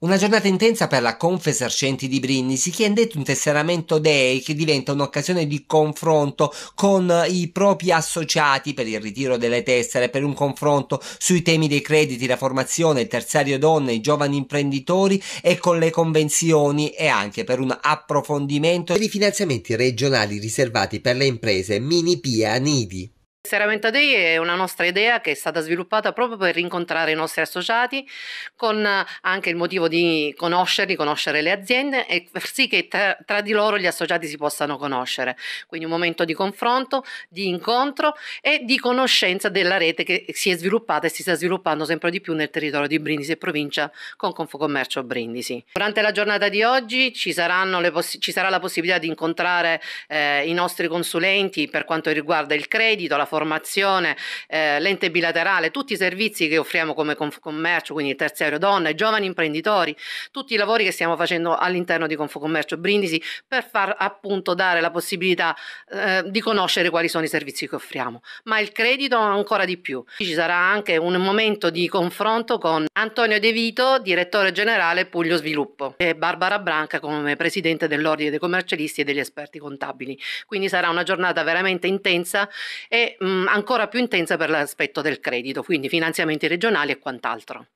Una giornata intensa per la Confesercenti di Brindisi si chiede un tesseramento DEI che diventa un'occasione di confronto con i propri associati per il ritiro delle tessere, per un confronto sui temi dei crediti, la formazione, il terziario donne, i giovani imprenditori e con le convenzioni e anche per un approfondimento dei finanziamenti regionali riservati per le imprese Mini Pia Nidi. Seramenta Day è una nostra idea che è stata sviluppata proprio per rincontrare i nostri associati con eh, anche il motivo di conoscerli, conoscere le aziende e far sì che tra, tra di loro gli associati si possano conoscere. Quindi un momento di confronto, di incontro e di conoscenza della rete che si è sviluppata e si sta sviluppando sempre di più nel territorio di Brindisi e provincia con Confocommercio Brindisi. Durante la giornata di oggi ci, ci sarà la possibilità di incontrare eh, i nostri consulenti per quanto riguarda il credito, la formazione formazione, eh, l'ente bilaterale, tutti i servizi che offriamo come Confcommercio, quindi il terziario donna, i giovani imprenditori, tutti i lavori che stiamo facendo all'interno di Confcommercio Brindisi per far appunto dare la possibilità eh, di conoscere quali sono i servizi che offriamo. Ma il credito ancora di più. Ci sarà anche un momento di confronto con Antonio De Vito, direttore generale Puglio Sviluppo, e Barbara Branca come presidente dell'Ordine dei commercialisti e degli esperti contabili. Quindi sarà una giornata veramente intensa e mh, mm, ancora più intensa per l'aspetto del credito, quindi finanziamenti regionali e quant'altro.